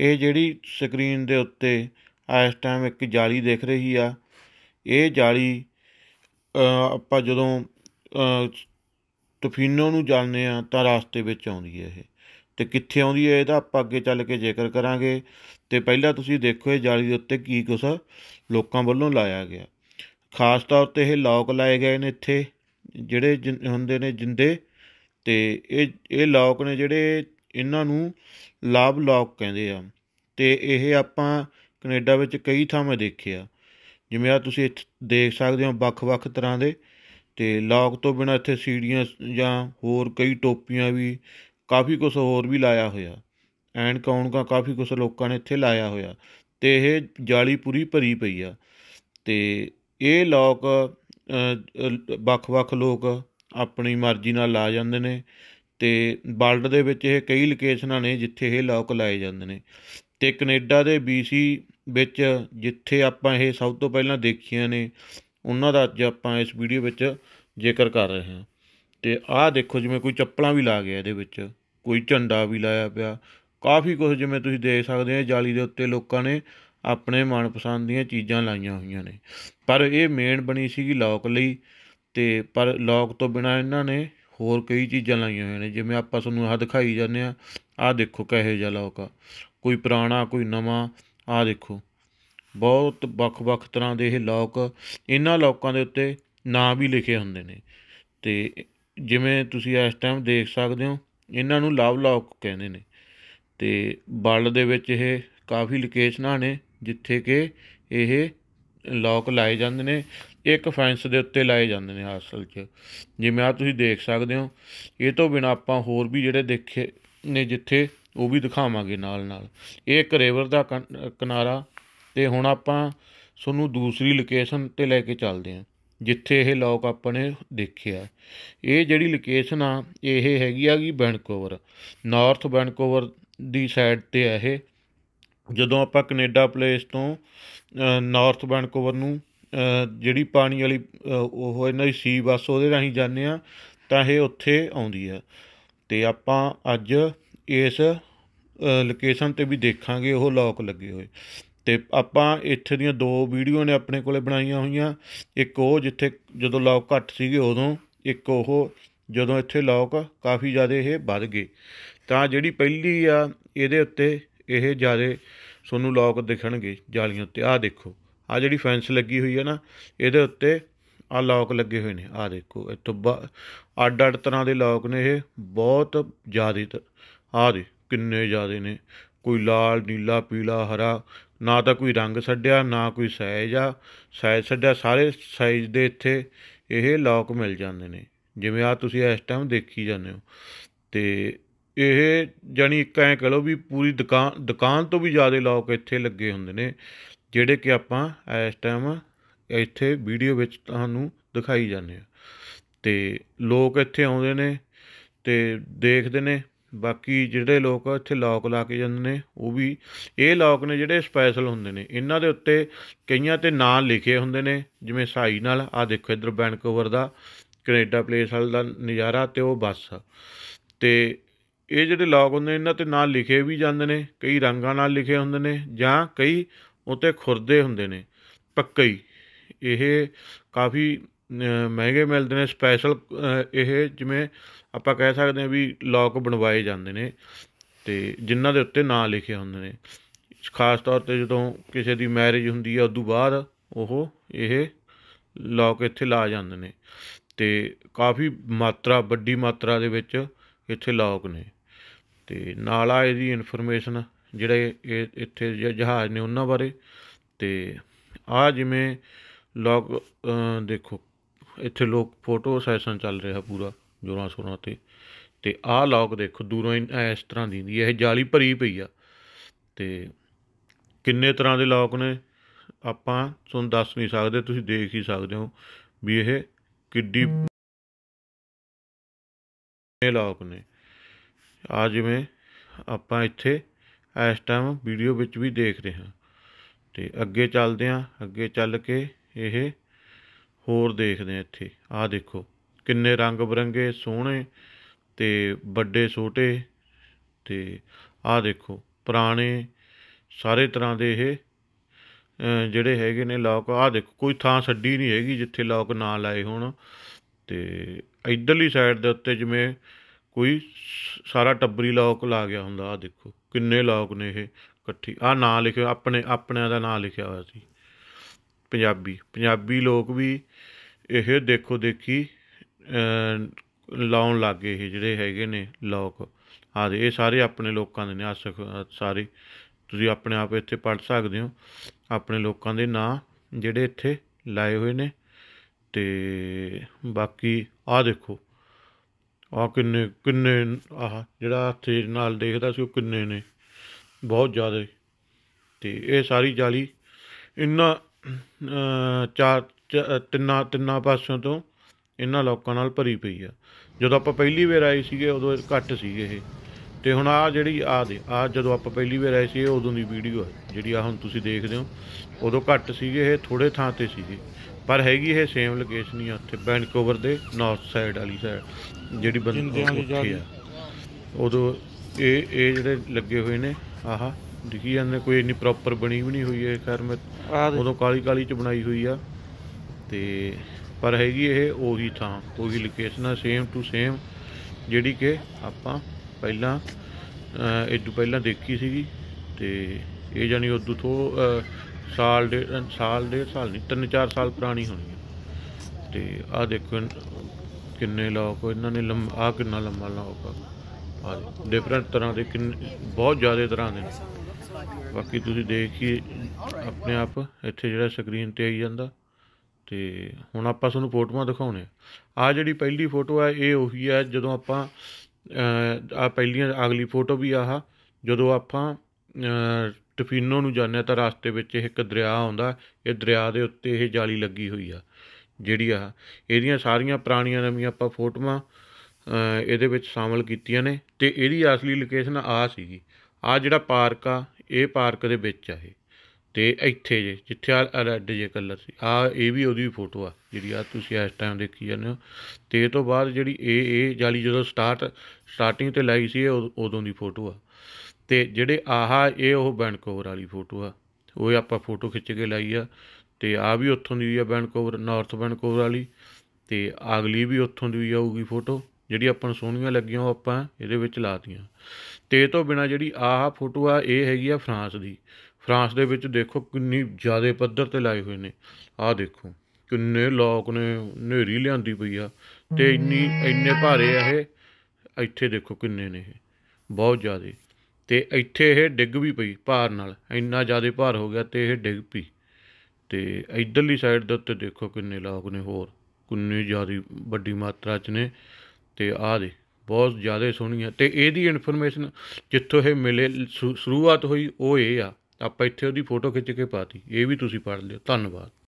ਇਹ ਜਿਹੜੀ ਸਕਰੀਨ ਦੇ ਉੱਤੇ ਇਸ ਟਾਈਮ ਇੱਕ ਜਾਲੀ ਦਿਖ ਰਹੀ ਆ ਇਹ ਜਾਲੀ ਆਪਾਂ ਜਦੋਂ ਤਫੀਨੋ ਨੂੰ ਜਾਣਦੇ ਆ ਤਾਂ ਰਾਸਤੇ ਵਿੱਚ ਆਉਂਦੀ ਹੈ ਇਹ ਤੇ ਕਿੱਥੇ ਆਉਂਦੀ ਹੈ ਇਹਦਾ ਆਪਾਂ ਅੱਗੇ ਚੱਲ ਕੇ ਜ਼ਿਕਰ ਕਰਾਂਗੇ ਤੇ ਪਹਿਲਾਂ ਤੁਸੀਂ ਦੇਖੋ ਇਹ ਜਾਲੀ ਦੇ ਉੱਤੇ ਕੀ ਕੁਸ ਲੋਕਾਂ ਵੱਲੋਂ ਲਾਇਆ ਗਿਆ ਖਾਸ ਤੌਰ ਤੇ ਇਹ ਲੋਕ ਲਾਏ ਗਏ ਨੇ ਇੱਥੇ ਜਿਹੜੇ ਹੁੰਦੇ ਨੇ ਜਿੰਦੇ ਤੇ ਇਹ ਇਹ ਲੋਕ ਨੇ ਜਿਹੜੇ ਇਹਨਾਂ ਨੂੰ ਲਾਭ ਲੌਕ ਕਹਿੰਦੇ ਆ ਤੇ ਇਹ ਆਪਾਂ ਕੈਨੇਡਾ ਵਿੱਚ ਕਈ ਥਾਵਾਂ ਦੇਖਿਆ ਜਿਵੇਂ ਆ ਤੁਸੀਂ ਦੇਖ ਸਕਦੇ ਹੋ ਵੱਖ-ਵੱਖ ਤਰ੍ਹਾਂ ਦੇ ਤੇ ਲੌਕ ਤੋਂ ਬਿਨਾਂ ਇੱਥੇ ਸੀੜੀਆਂ ਜਾਂ ਹੋਰ ਕਈ ਟੋਪੀਆਂ ਵੀ ਕਾਫੀ ਕੁਝ ਹੋਰ ਵੀ ਲਾਇਆ ਹੋਇਆ ਐਂਡ ਕੌਣ ਕਾ ਕਾਫੀ ਕੁਝ ਲੋਕਾਂ ਨੇ ਇੱਥੇ ਲਾਇਆ ਹੋਇਆ ਤੇ ਇਹ ਜਾਲੀ ਪੂਰੀ ਭਰੀ ਪਈ ਆ ਤੇ ਇਹ ਲੋਕ ਵੱਖ-ਵੱਖ ਲੋਕ ਆਪਣੀ ਮਰਜ਼ੀ ਨਾਲ ਲਾ ਜਾਂਦੇ ਨੇ ਤੇ ਵਰਲਡ ਦੇ ਵਿੱਚ ਇਹ ਕਈ ਲੋਕੇਸ਼ਨਾਂ ਨੇ ਜਿੱਥੇ ਇਹ ਲੋਕ ਲਾਏ ਜਾਂਦੇ ਨੇ ਤੇ ਕੈਨੇਡਾ ਦੇ BC ਵਿੱਚ ਜਿੱਥੇ ਆਪਾਂ ਇਹ ਸਭ ਤੋਂ ਪਹਿਲਾਂ ਦੇਖੀਆਂ ਨੇ ਉਹਨਾਂ ਦਾ ਅੱਜ ਆਪਾਂ ਇਸ ਵੀਡੀਓ ਵਿੱਚ ਜ਼ਿਕਰ ਕਰ ਰਹੇ ਹਾਂ ਤੇ ਆਹ ਦੇਖੋ ਜਿਵੇਂ ਕੋਈ ਚੱਪਲਾਂ ਵੀ ਲਾ ਗਿਆ ਇਹਦੇ ਵਿੱਚ ਕੋਈ ਝੰਡਾ ਵੀ ਲਾਇਆ ਪਿਆ ਕਾਫੀ ਕੁਝ ਜਿਵੇਂ ਤੁਸੀਂ ਦੇਖ ਸਕਦੇ ਹੋ ਜਾਲੀ ਦੇ ਉੱਤੇ ਲੋਕਾਂ ਨੇ ਆਪਣੇ ਮਨਪਸੰਦ ਦੀਆਂ ਚੀਜ਼ਾਂ ਲਾਈਆਂ ਹੋਈਆਂ ਨੇ ਪਰ ਇਹ ਮੇਨ ਬਣੀ ਸੀਗੀ ਲੋਕ ਲਈ ਤੇ ਪਰ ਲੋਕ ਤੋਂ ਬਿਨਾ ਇਹਨਾਂ ਨੇ ਹੋਰ ਕਈ ਚੀਜ਼ਾਂ ਲਾਈਆਂ ਹੋਈਆਂ ਨੇ ਜਿਵੇਂ ਆਪਾਂ ਤੁਹਾਨੂੰ ਆਹ ਦਿਖਾਈ ਜਾਂਦੇ ਆ ਆਹ ਦੇਖੋ ਕਹੇ ਜਾ ਲੋਕ ਕੋਈ ਪੁਰਾਣਾ ਕੋਈ ਨਵਾਂ ਆਹ ਦੇਖੋ ਬਹੁਤ ਵੱਖ-ਵੱਖ ਤਰ੍ਹਾਂ ਦੇ ਇਹ ਲੋਕ ਇਹਨਾਂ ਲੋਕਾਂ ਦੇ ਉੱਤੇ ਨਾਂ ਵੀ ਲਿਖੇ ਹੁੰਦੇ ਨੇ ਤੇ ਜਿਵੇਂ ਤੁਸੀਂ ਇਸ ਟਾਈਮ ਦੇਖ ਸਕਦੇ ਹੋ ਇਹਨਾਂ ਨੂੰ ਲਵ ਲੋਕ ਕਹਿੰਦੇ ਨੇ ਤੇ ਬਲ ਦੇ ਵਿੱਚ ਇਹ ਕਾਫੀ ਲੋਕੇਸ਼ਨਾਂ ਨੇ ਜਿੱਥੇ ਕਿ ਇਹ ਲੋਕ ਲਾਏ ਜਾਂਦੇ ਨੇ ਇੱਕ ਫੈਂਸ ਦੇ ਉੱਤੇ ਲਾਏ ਜਾਂਦੇ ਨੇ ਅਸਲ 'ਚ ਜਿਵੇਂ ਆ ਤੁਸੀਂ ਦੇਖ ਸਕਦੇ ਹੋ ਇਹ ਤੋਂ ਬਿਨਾ ਆਪਾਂ ਹੋਰ ਵੀ ਜਿਹੜੇ ਦੇਖੇ ਨੇ ਜਿੱਥੇ ਉਹ ਵੀ ਦਿਖਾਵਾਂਗੇ ਨਾਲ ਨਾਲ ਇਹ ਇੱਕ ਰਿਵਰ ਦਾ ਕਿਨਾਰਾ ਤੇ ਹੁਣ ਆਪਾਂ ਤੁਹਾਨੂੰ ਦੂਸਰੀ ਲੋਕੇਸ਼ਨ ਤੇ ਲੈ ਕੇ ਚੱਲਦੇ ਹਾਂ ਜਿੱਥੇ ਇਹ ਲੋਕ ਆਪਣੇ ਦੇਖਿਆ ਇਹ ਜਿਹੜੀ ਲੋਕੇਸ਼ਨ ਆ ਇਹ ਹੈਗੀ ਆ ਕਿ ਬੈਂਕੋਵਰ ਨਾਰਥ ਬੈਂਕੋਵਰ ਦੀ ਸਾਈਡ ਤੇ ਆ ਇਹ ਜਦੋਂ ਆਪਾਂ ਕੈਨੇਡਾ ਪਲੇਸ ਤੋਂ ਨਾਰਥ ਬੈਂਕੋਵਰ ਨੂੰ ਜਿਹੜੀ ਪਾਣੀ ਵਾਲੀ ਉਹ ਇਹਨਾਂ ਦੀ ਸੀ ਬੱਸ ਉਹਦੇ ਰਾਹੀਂ ਜਾਂਦੇ ਆ ਤਾਂ ਇਹ ਉੱਥੇ ਆਉਂਦੀ ਆ ਤੇ ਆਪਾਂ ਅੱਜ ਇਸ ਲੋਕੇਸ਼ਨ ਤੇ ਵੀ ਦੇਖਾਂਗੇ ਉਹ ਲੋਕ ਲੱਗੇ ਹੋਏ ਤੇ ਆਪਾਂ ਇੱਥੇ ਦੀਆਂ ਦੋ ਵੀਡੀਓ ਨੇ ਆਪਣੇ ਕੋਲੇ ਬਣਾਈਆਂ ਹੋਈਆਂ ਇੱਕ ਉਹ ਜਿੱਥੇ ਜਦੋਂ ਲੋਕ ਘੱਟ ਸੀਗੇ ਉਦੋਂ ਇੱਕ ਉਹ ਜਦੋਂ ਇੱਥੇ ਲੋਕ ਕਾਫੀ ਜ਼ਿਆਦਾ ਇਹ ਵੱਧ ਗਏ ਤਾਂ ਜਿਹੜੀ ਪਹਿਲੀ ਆ ਇਹਦੇ ਉੱਤੇ ਇਹ ਜ਼ਿਆਦਾ ਸਾਨੂੰ ਲੋਕ ਦਿਖਣਗੇ ਜਾਲੀਆਂ ਉੱਤੇ ਆਹ ਦੇਖੋ ਆ ਜਿਹੜੀ ਫੈਂਸ ਲੱਗੀ ਹੋਈ ਹੈ ਨਾ ਇਹਦੇ ਉੱਤੇ ਆ ਲੌਕ ਲੱਗੇ ਹੋਏ ਨੇ ਆ ਦੇਖੋ ਇੱਥੋਂ ਅੱਡ ਅੱਡ ਤਰ੍ਹਾਂ ਦੇ ਲੌਕ ਨੇ ਇਹ ਬਹੁਤ ਜ਼ਿਆਦੇ ਆ ਦੇ ਕਿੰਨੇ ਜ਼ਿਆਦੇ ਨੇ ਕੋਈ ਲਾਲ ਨੀਲਾ ਪੀਲਾ ਹਰਾ ਨਾ ਤਾਂ ਕੋਈ ਰੰਗ ਛੱਡਿਆ ਨਾ ਕੋਈ ਸਾਈਜ਼ ਆ ਸਾਈਜ਼ ਛੱਡਿਆ ਸਾਰੇ ਸਾਈਜ਼ ਦੇ ਇੱਥੇ ਇਹ ਲੌਕ ਮਿਲ ਜਾਂਦੇ ਨੇ ਜਿਵੇਂ ਆ ਤੁਸੀਂ ਇਸ ਟਾਈਮ ਦੇਖੀ ਜਾਂਦੇ ਹੋ ਤੇ ਇਹ ਜਾਨੀ ਇੱਕ ਐ ਕਹ ਲਓ ਵੀ ਪੂਰੀ ਦੁਕਾਨ ਦੁਕਾਨ ਤੋਂ ਵੀ ਜ਼ਿਆਦਾ ਲੋਕ ਇੱਥੇ ਲੱਗੇ ਹੁੰਦੇ ਨੇ ਜਿਹੜੇ ਕਿ ਆਪਾਂ ਇਸ ਟਾਈਮ ਇੱਥੇ ਵੀਡੀਓ ਵਿੱਚ ਤੁਹਾਨੂੰ ਦਿਖਾਈ ਜਾਂਦੇ ਆ ਤੇ ਲੋਕ ਇੱਥੇ ਆਉਂਦੇ ਨੇ ਤੇ ਦੇਖਦੇ ਨੇ ਬਾਕੀ ਜਿਹੜੇ ਲੋਕ ਇੱਥੇ ਲੋਕ ਲਾ ਕੇ ਜਾਂਦੇ ਨੇ ਉਹ ਵੀ ਇਹ ਲੋਕ ਨੇ ਜਿਹੜੇ ਸਪੈਸ਼ਲ ਹੁੰਦੇ ਨੇ ਇਹਨਾਂ ਦੇ ਉੱਤੇ ਕਈਆਂ ਤੇ ਨਾਂ ਲਿਖੇ ਹੁੰਦੇ ਨੇ ਜਿਵੇਂ ਸਾਈ ਨਾਲ ਆ ਦੇਖੋ ਇਧਰ ਬੈਂਕੋਵਰ ਦਾ ਕੈਨੇਡਾ ਪਲੇਸ ਵਾਲ ਦਾ ਨਜ਼ਾਰਾ ਤੇ ਉਹ ਬੱਸ ਤੇ ਇਹ ਜਿਹੜੇ ਲੋਕ ਹੁੰਦੇ ਇਹਨਾਂ ਤੇ ਨਾਂ ਲਿਖੇ ਵੀ ਜਾਂਦੇ ਨੇ ਕਈ ਰੰਗਾਂ ਨਾਲ ਲਿਖੇ ਹੁੰਦੇ ਨੇ ਜਾਂ ਕਈ ਉਤੇ ਖੁਰਦੇ ਹੁੰਦੇ ਨੇ ਹੀ ਇਹ ਕਾਫੀ ਮਹਿੰਗੇ ਮਿਲਦੇ ਨੇ ਸਪੈਸ਼ਲ ਇਹ ਜਿਵੇਂ ਆਪਾਂ ਕਹਿ ਸਕਦੇ ਹਾਂ ਵੀ ਲੌਕ ਬਣਵਾਏ ਜਾਂਦੇ ਨੇ ਤੇ ਜਿਨ੍ਹਾਂ ਦੇ ਉੱਤੇ ਨਾਂ ਲਿਖੇ ਹੁੰਦੇ ਨੇ ਖਾਸ ਤੌਰ ਤੇ ਜਦੋਂ ਕਿਸੇ ਦੀ ਮੈਰਿਜ ਹੁੰਦੀ ਹੈ ਉਸ ਤੋਂ ਬਾਅਦ ਉਹ ਇਹ ਲੋਕ ਇੱਥੇ ਲਾ ਜਾਂਦੇ ਨੇ ਤੇ ਕਾਫੀ ਮਾਤਰਾ ਵੱਡੀ ਮਾਤਰਾ ਦੇ ਵਿੱਚ ਇੱਥੇ ਲੋਕ ਨੇ ਤੇ ਨਾਲ ਆ ਇਹਦੀ ਇਨਫੋਰਮੇਸ਼ਨ ਜਿਹੜੇ ਇੱਥੇ ਜਹਾਜ਼ ਨੇ ਉਹਨਾਂ ਬਾਰੇ ਤੇ ਆ ਜਿਵੇਂ ਲੋਕ ਦੇਖੋ ਇੱਥੇ ਲੋਕ ਫੋਟੋ ਸੈਸ਼ਨ ਚੱਲ ਰਿਹਾ ਪੂਰਾ ਜੋਰਾਂ ਸੋਰਾਂ ਤੇ ਤੇ ਆਹ ਲੋਕ ਦੇਖੋ ਦੂਰੋਂ ਇਸ ਤਰ੍ਹਾਂ ਦੀ ਦੀ ਇਹ ਜਾਲੀ ਭਰੀ ਪਈ ਆ ਤੇ ਕਿੰਨੇ ਤਰ੍ਹਾਂ ਦੇ ਲੋਕ ਨੇ ਆਪਾਂ ਤੁਹਾਨੂੰ ਦੱਸ ਨਹੀਂ ਸਕਦੇ ਤੁਸੀਂ ਦੇਖ ਹੀ ਸਕਦੇ ਹੋ ਵੀ ਇਹ ਕਿੱਡੀ ਲੋਕ ਨੇ ਆ ਜਿਵੇਂ ਆਪਾਂ ਇੱਥੇ ਇਸ ਟਾਈਮ ਵੀਡੀਓ ਵਿੱਚ ਵੀ ਦੇਖ ਰਹੇ ਹਾਂ ਤੇ ਅੱਗੇ ਚੱਲਦੇ ਹਾਂ ਅੱਗੇ ਚੱਲ ਕੇ ਇਹ ਹੋਰ ਦੇਖਦੇ ਹਾਂ ਇੱਥੇ ਆਹ ਦੇਖੋ ਕਿੰਨੇ ਰੰਗ ਬਰੰਗੇ ਸੋਹਣੇ ਤੇ ਵੱਡੇ ਛੋਟੇ ਤੇ ਆਹ ਦੇਖੋ ਪੁਰਾਣੇ ਸਾਰੇ ਤਰ੍ਹਾਂ ਦੇ ਇਹ ਜਿਹੜੇ ਹੈਗੇ ਨੇ ਲੋਕ ਆਹ ਦੇਖੋ ਕੋਈ ਥਾਂ ਛੱਡੀ ਨਹੀਂ ਹੈਗੀ ਜਿੱਥੇ ਲੋਕ ਨਾ ਲਾਏ ਹੋਣ ਤੇ ਇਧਰਲੀ ਸਾਈਡ ਦੇ ਉੱਤੇ ਜਿਵੇਂ ਕੋਈ ਸਾਰਾ ਟੱਬਰੀ ਲੋਕ ਲਾ ਗਿਆ ਹੁੰਦਾ ਆ ਦੇਖੋ ਕਿੰਨੇ ਲੋਕ ਨੇ ਇਹ ਇਕੱਠੀ ਆ ਨਾਂ ਲਿਖਿਆ ਆਪਣੇ ਆਪਣਿਆਂ ਦਾ ਨਾਂ ਲਿਖਿਆ ਹੋਇਆ ਸੀ ਪੰਜਾਬੀ ਪੰਜਾਬੀ ਲੋਕ ਵੀ ਇਹ ਦੇਖੋ ਦੇਖੀ ਲਾਉਣ ਲੱਗੇ ਇਹ ਜਿਹੜੇ ਹੈਗੇ ਨੇ ਲੋਕ ਆ ਇਹ ਸਾਰੇ ਆਪਣੇ ਲੋਕਾਂ ਦੇ ਨੇ ਆ ਸਾਰੇ ਤੁਸੀਂ ਆਪਣੇ ਆਪ ਇੱਥੇ ਪੜ ਸਕਦੇ ਹੋ ਆਪਣੇ ਲੋਕਾਂ ਦੇ ਨਾਂ ਜਿਹੜੇ ਇੱਥੇ ਲਾਏ ਹੋਏ ਨੇ ਤੇ ਬਾਕੀ ਆ ਦੇਖੋ ਆ ਕਿੰਨੇ ਕਿੰਨੇ ਆਹ ਜਿਹੜਾ ਹੱਥੇ ਨਾਲ ਦੇਖਦਾ ਸੀ ਉਹ ਕਿੰਨੇ ਨੇ ਬਹੁਤ ਜ਼ਿਆਦਾ ਤੇ ਇਹ ਸਾਰੀ ਜਾਲੀ ਇੰਨਾ ਚਾਰ ਤਿੰਨਾ ਤਿੰਨਾ ਪਾਸਿਆਂ ਤੋਂ ਇੰਨਾ ਲੋਕਾਂ ਨਾਲ ਭਰੀ ਪਈ ਆ ਜਦੋਂ ਆਪਾਂ ਪਹਿਲੀ ਵਾਰ ਆਏ ਸੀਗੇ ਉਦੋਂ ਘੱਟ ਸੀਗੇ ਇਹ ਤੇ ਹੁਣ ਆ ਜਿਹੜੀ ਆ ਦੇ ਆ ਜਦੋਂ ਆਪਾਂ ਪਹਿਲੀ ਵਾਰ ਆਏ ਸੀ ਉਦੋਂ ਦੀ ਵੀਡੀਓ ਹੈ ਜਿਹੜੀ ਆ ਹੁਣ ਤੁਸੀਂ ਦੇਖਦੇ ਹੋ ਉਦੋਂ ਘੱਟ ਸੀਗੇ ਇਹ ਥੋੜੇ ਥਾਂ ਤੇ ਸੀਗੇ ਪਰ ਹੈਗੀ ਇਹ ਸੇਮ ਲੋਕੇਸ਼ਨ ਹੀ ਆ ਉੱਥੇ ਬੈਂਕੋਵਰ ਦੇ ਨਾਰਥ ਸਾਈਡ ਵਾਲੀ ਸਾਈਡ ਜਿਹੜੀ ਬੰਦੇ ਉੱਥੇ ਆ ਉਦੋਂ ਇਹ ਇਹ ਜਿਹੜੇ ਲੱਗੇ ਹੋਏ ਨੇ ਆਹਾ ਦਿਖੀ ਜਾਂਦੇ ਕੋਈ ਇੰਨੀ ਪ੍ਰੋਪਰ ਬਣੀ ਵੀ ਨਹੀਂ ਹੋਈ ਇਹ ਘਰ ਮੈਂ ਉਦੋਂ ਕਾਲੀ ਕਾਲੀ ਚ ਬਣਾਈ ਹੋਈ ਆ ਤੇ ਪਰ ਹੈਗੀ ਇਹ ਉਹੀ ਥਾਂ ਉਹੀ ਲੋਕੇਸ਼ਨ ਆ ਸੇਮ ਟੂ ਸੇਮ ਜਿਹੜੀ ਕਿ ਆਪਾਂ ਪਹਿਲਾਂ ਇਹ ਤੋਂ ਪਹਿਲਾਂ ਦੇਖੀ ਸੀਗੀ ਤੇ ਇਹ ਜਾਨੀ ਉਦੋਂ ਤੋਂ ਸਾਲ ਡੇਢ ਸਾਲ ਡੇਢ ਸਾਲ ਨਹੀਂ ਤਿੰਨ ਚਾਰ ਸਾਲ ਪੁਰਾਣੀ ਹੋਣੀ ਹੈ ਤੇ ਆ ਦੇਖੋ ਕਿੰਨੇ ਲੋਕ ਇਹਨਾਂ ਨੇ ਲੰਮ ਆ ਕਿੰਨਾ ਲੰਮਾ ਲੋਕ ਆ ਡਿਫਰੈਂਟ ਤਰ੍ਹਾਂ ਦੇ ਕਿੰਨੇ ਬਹੁਤ ਜ਼ਿਆਦਾ ਤਰ੍ਹਾਂ ਦੇ ਨੇ ਬਾਕੀ ਤੁਸੀਂ ਦੇਖੀਏ ਆਪਣੇ ਆਪ ਇੱਥੇ ਜਿਹੜਾ ਸਕਰੀਨ ਤੇ ਆਈ ਜਾਂਦਾ ਤੇ ਹੁਣ ਆਪਾਂ ਤੁਹਾਨੂੰ ਫੋਟੋਆਂ ਦਿਖਾਉਣੇ ਆ ਜਿਹੜੀ ਪਹਿਲੀ ਫੋਟੋ ਆ ਇਹ ਉਹੀ ਆ ਜਦੋਂ ਆਪਾਂ ਆ ਪਹਿਲੀਆਂ ਅਗਲੀ ਫੋਟੋ ਵੀ ਆਹ ਜਦੋਂ ਆਪਾਂ ਟਫੀਨੋ ਨੂੰ ਜਾਂਦੇ ਤਾਂ ਰਸਤੇ ਵਿੱਚ ਇੱਕ ਦਰਿਆ ਆਉਂਦਾ ਇਹ ਦਰਿਆ ਦੇ ਉੱਤੇ ਇਹ ਜਾਲੀ ਲੱਗੀ ਹੋਈ ਆ ਜਿਹੜੀ ਆ ਇਹਦੀਆਂ ਸਾਰੀਆਂ ਪੁਰਾਣੀਆਂ ਨਵੀਆਂ ਆਪਾਂ ਫੋਟੋਆਂ ਇਹਦੇ ਵਿੱਚ ਸ਼ਾਮਲ ਕੀਤੀਆਂ ਨੇ ਤੇ ਇਹਦੀ ਅਸਲੀ ਲੋਕੇਸ਼ਨ ਆ ਸੀਗੀ ਆ ਜਿਹੜਾ ਪਾਰਕ ਆ ਇਹ ਪਾਰਕ ਦੇ ਵਿੱਚ ਆ ਇਹ ਤੇ ਇੱਥੇ ਜੇ ਜਿੱਥੇ ਆ ਰੈੱਡ ਜੇ ਕਲਰ ਸੀ ਆ ਇਹ ਵੀ ਉਹਦੀ ਫੋਟੋ ਆ ਜਿਹੜੀ ਆ ਤੁਸੀਂ ਇਸ ਟਾਈਮ ਦੇਖੀ ਜਾਂਦੇ ਹੋ ਤੇ ਇਹ ਤੋਂ ਬਾਅਦ ਜਿਹੜੀ ਇਹ ਇਹ ਜਾਲੀ ਜਦੋਂ ਸਟਾਰਟ ਸਟਾਰਟਿੰਗ ਤੇ ਲਾਈ ਸੀ ਇਹ ਉਦੋਂ ਦੀ ਫੋਟੋ ਆ ਤੇ ਜਿਹੜੇ ਆਹਾ ਇਹ ਉਹ ਬੈਂਕੋਵਰ ਵਾਲੀ ਫੋਟੋ ਆ ਉਹ ਆਪਾਂ ਫੋਟੋ ਖਿੱਚ ਕੇ ਲਾਈ ਆ ਤੇ ਆ ਵੀ ਉੱਥੋਂ ਦੀ ਆ ਬੈਂਕੋਵਰ ਨਾਰਥ ਬੈਂਕੋਵਰ ਵਾਲੀ ਤੇ ਅਗਲੀ ਵੀ ਉੱਥੋਂ ਦੀ ਆਊਗੀ ਫੋਟੋ ਜਿਹੜੀ ਆਪਾਂ ਨੂੰ ਸੋਹਣੀਆਂ ਲੱਗੀਆਂ ਉਹ ਆਪਾਂ ਇਹਦੇ ਵਿੱਚ ਲਾਤੀਆਂ ਤੇ ਇਹ ਤੋਂ ਬਿਨਾ ਜਿਹੜੀ ਆਹ ਫੋਟੋ ਆ ਇਹ ਹੈਗੀ ਆ ਫਰਾਂਸ ਦੀ ਫਰਾਂਸ ਦੇ ਵਿੱਚ ਦੇਖੋ ਕਿੰਨੀ ਜ਼ਿਆਦੇ ਪੱਧਰ ਤੇ ਲਾਏ ਹੋਏ ਨੇ ਆਹ ਦੇਖੋ ਕਿੰਨੇ ਲੋਕ ਨੇ ਨੇਰੀ ਲਿਆਂਦੀ ਪਈ ਆ ਤੇ ਇੰਨੀ ਇੰਨੇ ਭਾਰੇ ਆ ਇਹ ਇੱਥੇ ਦੇਖੋ ਕਿੰਨੇ ਨੇ ਇਹ ਬਹੁਤ ਜ਼ਿਆਦੇ ਤੇ ਇੱਥੇ ਇਹ ਡਿੱਗ ਵੀ ਪਈ ਭਾਰ ਨਾਲ ਇੰਨਾ ਜ਼ਿਆਦਾ ਭਾਰ ਹੋ ਗਿਆ ਤੇ ਇਹ ਡਿੱਗ ਪਈ ਤੇ ਇਧਰਲੀ ਸਾਈਡ ਦੇ ਉੱਤੇ ਦੇਖੋ ਕਿੰਨੇ ਲੋਕ ਨੇ ਹੋਰ ਕਿੰਨੀ ਜ਼ਿਆਦਾ ਵੱਡੀ ਮਾਤਰਾ 'ਚ ਨੇ ਤੇ ਆਹ ਦੇ ਬਹੁਤ ਜ਼ਿਆਦਾ ਸੋਹਣੀ ਹੈ ਤੇ ਇਹਦੀ ਇਨਫੋਰਮੇਸ਼ਨ ਜਿੱਥੋਂ ਇਹ ਮਿਲੇ ਸ਼ੁਰੂਆਤ ਹੋਈ ਉਹ ਇਹ ਆ ਆਪਾਂ ਇੱਥੇ ਉਹਦੀ ਫੋਟੋ ਖਿੱਚ ਕੇ ਪਾਤੀ ਇਹ ਵੀ ਤੁਸੀਂ ਪੜ੍ਹ ਲਿਓ ਧੰਨਵਾਦ